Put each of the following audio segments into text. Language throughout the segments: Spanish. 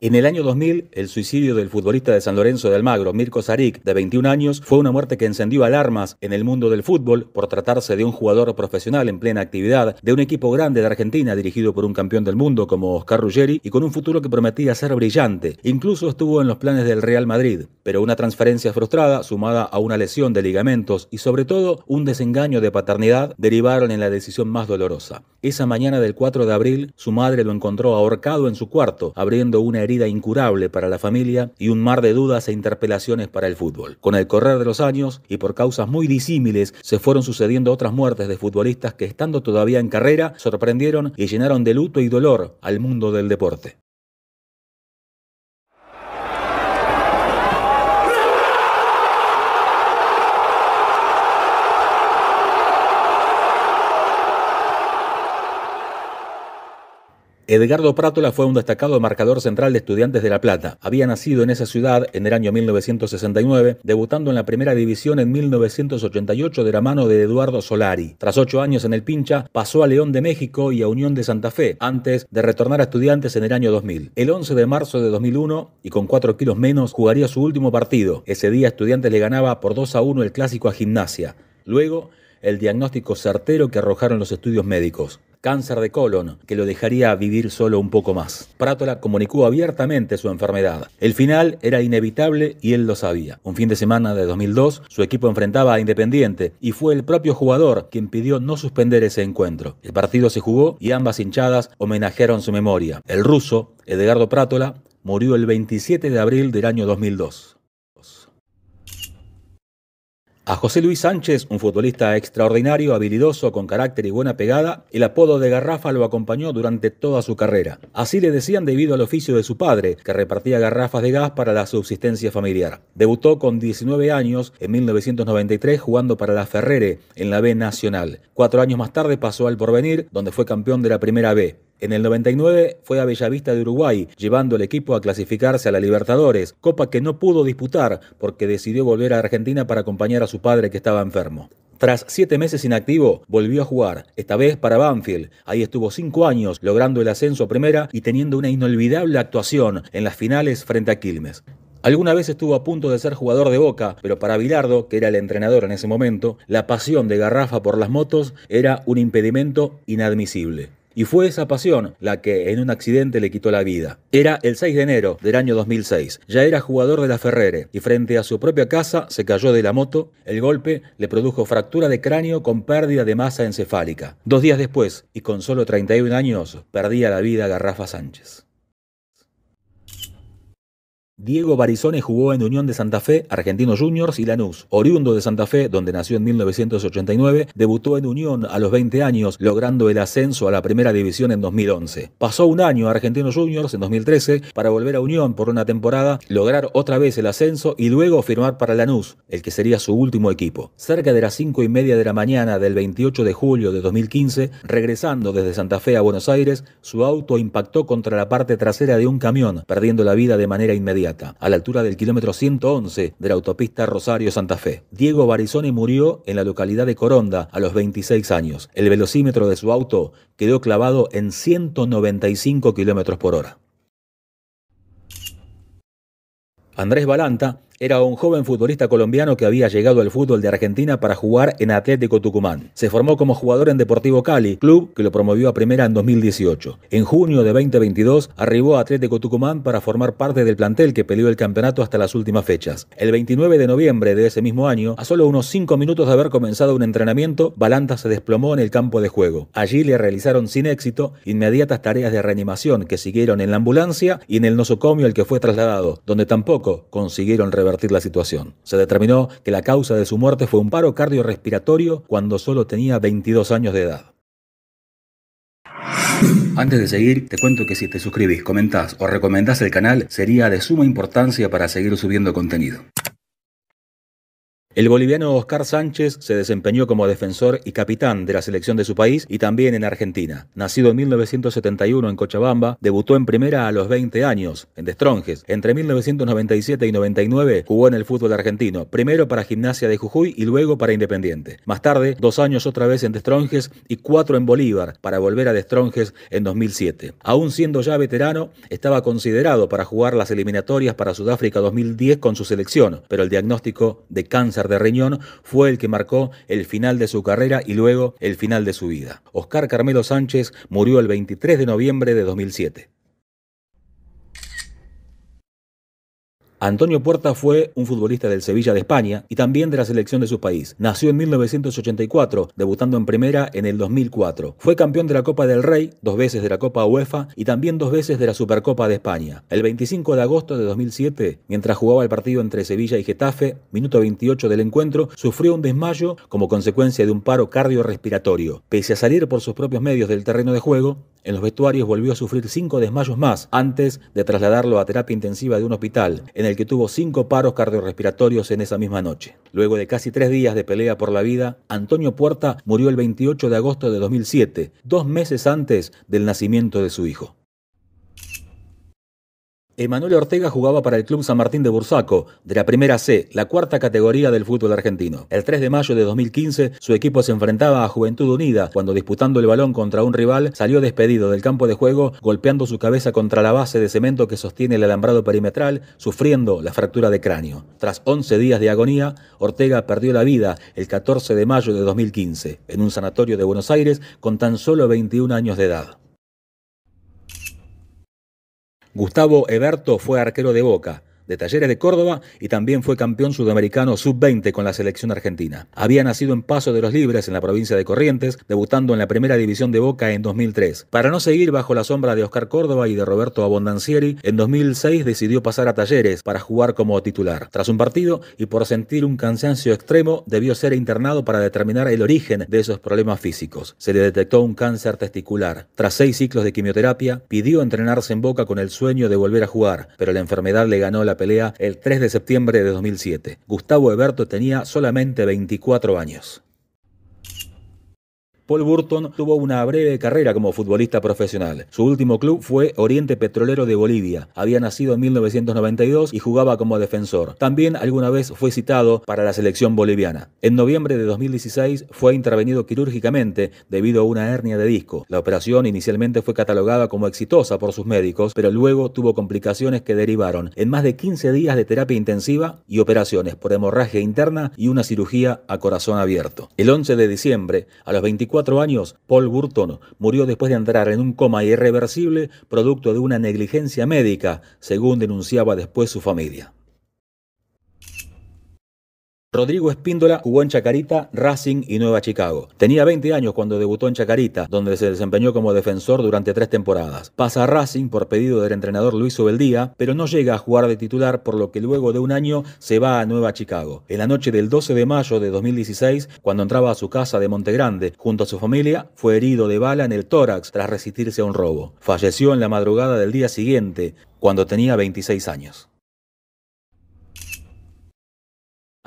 En el año 2000, el suicidio del futbolista de San Lorenzo de Almagro, Mirko Saric, de 21 años, fue una muerte que encendió alarmas en el mundo del fútbol por tratarse de un jugador profesional en plena actividad, de un equipo grande de Argentina dirigido por un campeón del mundo como Oscar Ruggeri y con un futuro que prometía ser brillante. Incluso estuvo en los planes del Real Madrid, pero una transferencia frustrada sumada a una lesión de ligamentos y sobre todo un desengaño de paternidad derivaron en la decisión más dolorosa. Esa mañana del 4 de abril, su madre lo encontró ahorcado en su cuarto, abriendo una herida incurable para la familia y un mar de dudas e interpelaciones para el fútbol. Con el correr de los años y por causas muy disímiles, se fueron sucediendo otras muertes de futbolistas que estando todavía en carrera, sorprendieron y llenaron de luto y dolor al mundo del deporte. Edgardo Prátola fue un destacado marcador central de Estudiantes de La Plata. Había nacido en esa ciudad en el año 1969, debutando en la primera división en 1988 de la mano de Eduardo Solari. Tras ocho años en el Pincha, pasó a León de México y a Unión de Santa Fe, antes de retornar a Estudiantes en el año 2000. El 11 de marzo de 2001, y con cuatro kilos menos, jugaría su último partido. Ese día Estudiantes le ganaba por 2 a 1 el clásico a Gimnasia. Luego, el diagnóstico certero que arrojaron los estudios médicos cáncer de colon, que lo dejaría vivir solo un poco más. Prátola comunicó abiertamente su enfermedad. El final era inevitable y él lo sabía. Un fin de semana de 2002, su equipo enfrentaba a Independiente y fue el propio jugador quien pidió no suspender ese encuentro. El partido se jugó y ambas hinchadas homenajearon su memoria. El ruso, Edgardo Prátola, murió el 27 de abril del año 2002. A José Luis Sánchez, un futbolista extraordinario, habilidoso, con carácter y buena pegada, el apodo de Garrafa lo acompañó durante toda su carrera. Así le decían debido al oficio de su padre, que repartía garrafas de gas para la subsistencia familiar. Debutó con 19 años en 1993 jugando para la Ferrere en la B Nacional. Cuatro años más tarde pasó al Porvenir, donde fue campeón de la Primera B. En el 99 fue a Bellavista de Uruguay, llevando al equipo a clasificarse a la Libertadores, copa que no pudo disputar porque decidió volver a Argentina para acompañar a su padre que estaba enfermo. Tras siete meses inactivo, volvió a jugar, esta vez para Banfield. Ahí estuvo cinco años, logrando el ascenso a primera y teniendo una inolvidable actuación en las finales frente a Quilmes. Alguna vez estuvo a punto de ser jugador de boca, pero para Bilardo, que era el entrenador en ese momento, la pasión de Garrafa por las motos era un impedimento inadmisible y fue esa pasión la que en un accidente le quitó la vida. Era el 6 de enero del año 2006, ya era jugador de la Ferrere y frente a su propia casa se cayó de la moto, el golpe le produjo fractura de cráneo con pérdida de masa encefálica. Dos días después, y con solo 31 años, perdía la vida Garrafa Sánchez. Diego Barizone jugó en Unión de Santa Fe, Argentinos Juniors y Lanús. Oriundo de Santa Fe, donde nació en 1989, debutó en Unión a los 20 años, logrando el ascenso a la primera división en 2011. Pasó un año a Argentinos Juniors en 2013 para volver a Unión por una temporada, lograr otra vez el ascenso y luego firmar para Lanús, el que sería su último equipo. Cerca de las 5 y media de la mañana del 28 de julio de 2015, regresando desde Santa Fe a Buenos Aires, su auto impactó contra la parte trasera de un camión, perdiendo la vida de manera inmediata a la altura del kilómetro 111 de la autopista Rosario-Santa Fe. Diego Barizoni murió en la localidad de Coronda a los 26 años. El velocímetro de su auto quedó clavado en 195 kilómetros por hora. Andrés Balanta era un joven futbolista colombiano que había llegado al fútbol de Argentina para jugar en Atlético Tucumán. Se formó como jugador en Deportivo Cali, club que lo promovió a primera en 2018. En junio de 2022 arribó a Atlético Tucumán para formar parte del plantel que peleó el campeonato hasta las últimas fechas. El 29 de noviembre de ese mismo año, a solo unos 5 minutos de haber comenzado un entrenamiento, Balanta se desplomó en el campo de juego. Allí le realizaron sin éxito inmediatas tareas de reanimación que siguieron en la ambulancia y en el nosocomio al que fue trasladado, donde tampoco consiguieron revertir la situación. Se determinó que la causa de su muerte fue un paro cardiorrespiratorio cuando solo tenía 22 años de edad. Antes de seguir, te cuento que si te suscribís, comentás o recomendás el canal, sería de suma importancia para seguir subiendo contenido. El boliviano Oscar Sánchez se desempeñó como defensor y capitán de la selección de su país y también en Argentina. Nacido en 1971 en Cochabamba, debutó en primera a los 20 años, en Destronjes. Entre 1997 y 99 jugó en el fútbol argentino, primero para Gimnasia de Jujuy y luego para Independiente. Más tarde, dos años otra vez en Destronjes y cuatro en Bolívar, para volver a Destronjes en 2007. Aún siendo ya veterano, estaba considerado para jugar las eliminatorias para Sudáfrica 2010 con su selección, pero el diagnóstico de cáncer de riñón, fue el que marcó el final de su carrera y luego el final de su vida. Oscar Carmelo Sánchez murió el 23 de noviembre de 2007. Antonio Puerta fue un futbolista del Sevilla de España y también de la selección de su país. Nació en 1984, debutando en primera en el 2004. Fue campeón de la Copa del Rey, dos veces de la Copa UEFA y también dos veces de la Supercopa de España. El 25 de agosto de 2007, mientras jugaba el partido entre Sevilla y Getafe, minuto 28 del encuentro, sufrió un desmayo como consecuencia de un paro cardiorrespiratorio. Pese a salir por sus propios medios del terreno de juego, en los vestuarios volvió a sufrir cinco desmayos más antes de trasladarlo a terapia intensiva de un hospital el que tuvo cinco paros cardiorrespiratorios en esa misma noche. Luego de casi tres días de pelea por la vida, Antonio Puerta murió el 28 de agosto de 2007, dos meses antes del nacimiento de su hijo. Emanuel Ortega jugaba para el Club San Martín de Bursaco, de la Primera C, la cuarta categoría del fútbol argentino. El 3 de mayo de 2015, su equipo se enfrentaba a Juventud Unida, cuando disputando el balón contra un rival, salió despedido del campo de juego, golpeando su cabeza contra la base de cemento que sostiene el alambrado perimetral, sufriendo la fractura de cráneo. Tras 11 días de agonía, Ortega perdió la vida el 14 de mayo de 2015, en un sanatorio de Buenos Aires, con tan solo 21 años de edad. Gustavo Eberto fue arquero de Boca, de Talleres de Córdoba y también fue campeón sudamericano sub-20 con la selección argentina. Había nacido en Paso de los Libres en la provincia de Corrientes, debutando en la primera división de Boca en 2003. Para no seguir bajo la sombra de Oscar Córdoba y de Roberto Abondancieri, en 2006 decidió pasar a Talleres para jugar como titular. Tras un partido y por sentir un cansancio extremo, debió ser internado para determinar el origen de esos problemas físicos. Se le detectó un cáncer testicular. Tras seis ciclos de quimioterapia, pidió entrenarse en Boca con el sueño de volver a jugar, pero la enfermedad le ganó la pelea el 3 de septiembre de 2007. Gustavo Eberto tenía solamente 24 años. Paul Burton tuvo una breve carrera como futbolista profesional. Su último club fue Oriente Petrolero de Bolivia. Había nacido en 1992 y jugaba como defensor. También alguna vez fue citado para la selección boliviana. En noviembre de 2016 fue intervenido quirúrgicamente debido a una hernia de disco. La operación inicialmente fue catalogada como exitosa por sus médicos, pero luego tuvo complicaciones que derivaron en más de 15 días de terapia intensiva y operaciones por hemorragia interna y una cirugía a corazón abierto. El 11 de diciembre, a los 24 años, Paul Burton murió después de entrar en un coma irreversible producto de una negligencia médica, según denunciaba después su familia. Rodrigo Espíndola jugó en Chacarita, Racing y Nueva Chicago. Tenía 20 años cuando debutó en Chacarita, donde se desempeñó como defensor durante tres temporadas. Pasa a Racing por pedido del entrenador Luis Obeldía, pero no llega a jugar de titular, por lo que luego de un año se va a Nueva Chicago. En la noche del 12 de mayo de 2016, cuando entraba a su casa de Monte Grande junto a su familia, fue herido de bala en el tórax tras resistirse a un robo. Falleció en la madrugada del día siguiente, cuando tenía 26 años.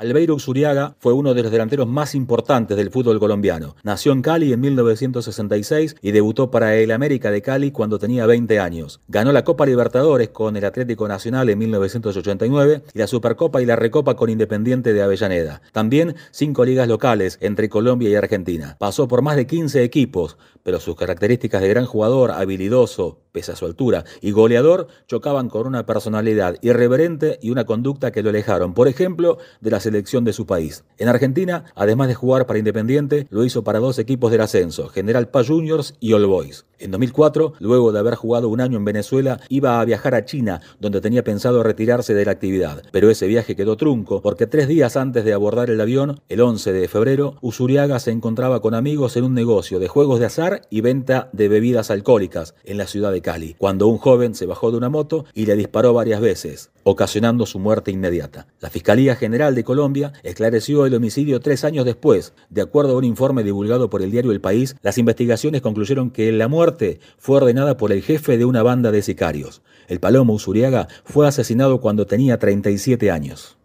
Albeiro Uxuriaga fue uno de los delanteros más importantes del fútbol colombiano. Nació en Cali en 1966 y debutó para el América de Cali cuando tenía 20 años. Ganó la Copa Libertadores con el Atlético Nacional en 1989 y la Supercopa y la Recopa con Independiente de Avellaneda. También cinco ligas locales entre Colombia y Argentina. Pasó por más de 15 equipos, pero sus características de gran jugador, habilidoso, pese a su altura, y goleador chocaban con una personalidad irreverente y una conducta que lo alejaron, por ejemplo, de la selección de su país. En Argentina, además de jugar para Independiente, lo hizo para dos equipos del ascenso, General Paz Juniors y All Boys. En 2004, luego de haber jugado un año en Venezuela, iba a viajar a China, donde tenía pensado retirarse de la actividad. Pero ese viaje quedó trunco porque tres días antes de abordar el avión, el 11 de febrero, Usuriaga se encontraba con amigos en un negocio de juegos de azar y venta de bebidas alcohólicas en la ciudad de Cali, cuando un joven se bajó de una moto y le disparó varias veces, ocasionando su muerte inmediata. La Fiscalía General de Colombia esclareció el homicidio tres años después. De acuerdo a un informe divulgado por el diario El País, las investigaciones concluyeron que la muerte fue ordenada por el jefe de una banda de sicarios. El Palomo Usuriaga fue asesinado cuando tenía 37 años.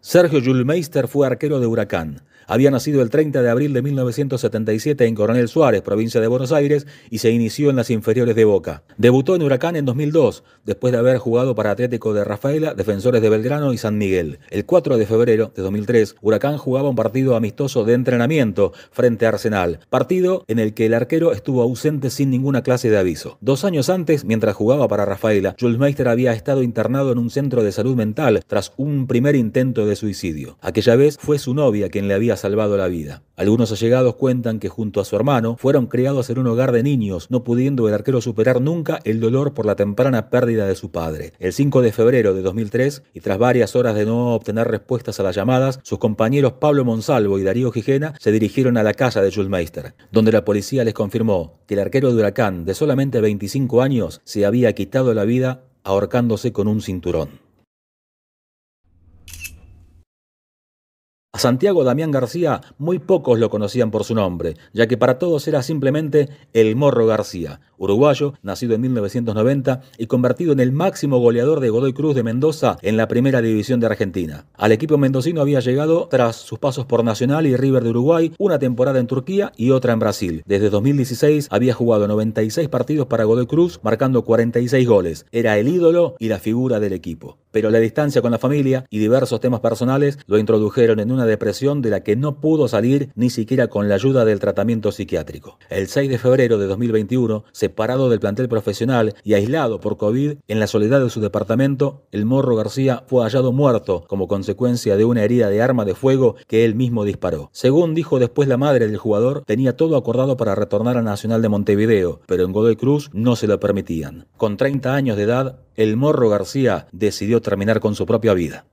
Sergio Julmeister fue arquero de Huracán. Había nacido el 30 de abril de 1977 en Coronel Suárez, provincia de Buenos Aires, y se inició en las inferiores de Boca. Debutó en Huracán en 2002, después de haber jugado para Atlético de Rafaela, Defensores de Belgrano y San Miguel. El 4 de febrero de 2003, Huracán jugaba un partido amistoso de entrenamiento frente a Arsenal, partido en el que el arquero estuvo ausente sin ninguna clase de aviso. Dos años antes, mientras jugaba para Rafaela, Jules Meister había estado internado en un centro de salud mental tras un primer intento de suicidio. Aquella vez fue su novia quien le había salvado la vida. Algunos allegados cuentan que junto a su hermano fueron criados en un hogar de niños, no pudiendo el arquero superar nunca el dolor por la temprana pérdida de su padre. El 5 de febrero de 2003, y tras varias horas de no obtener respuestas a las llamadas, sus compañeros Pablo Monsalvo y Darío Gijena se dirigieron a la casa de Schulmeister, donde la policía les confirmó que el arquero de Huracán, de solamente 25 años, se había quitado la vida ahorcándose con un cinturón. A Santiago Damián García muy pocos lo conocían por su nombre, ya que para todos era simplemente el Morro García, uruguayo, nacido en 1990 y convertido en el máximo goleador de Godoy Cruz de Mendoza en la primera división de Argentina. Al equipo mendocino había llegado tras sus pasos por Nacional y River de Uruguay, una temporada en Turquía y otra en Brasil. Desde 2016 había jugado 96 partidos para Godoy Cruz, marcando 46 goles. Era el ídolo y la figura del equipo pero la distancia con la familia y diversos temas personales lo introdujeron en una depresión de la que no pudo salir ni siquiera con la ayuda del tratamiento psiquiátrico. El 6 de febrero de 2021, separado del plantel profesional y aislado por COVID en la soledad de su departamento, el morro García fue hallado muerto como consecuencia de una herida de arma de fuego que él mismo disparó. Según dijo después la madre del jugador, tenía todo acordado para retornar a Nacional de Montevideo, pero en Godoy Cruz no se lo permitían. Con 30 años de edad, el Morro García decidió terminar con su propia vida.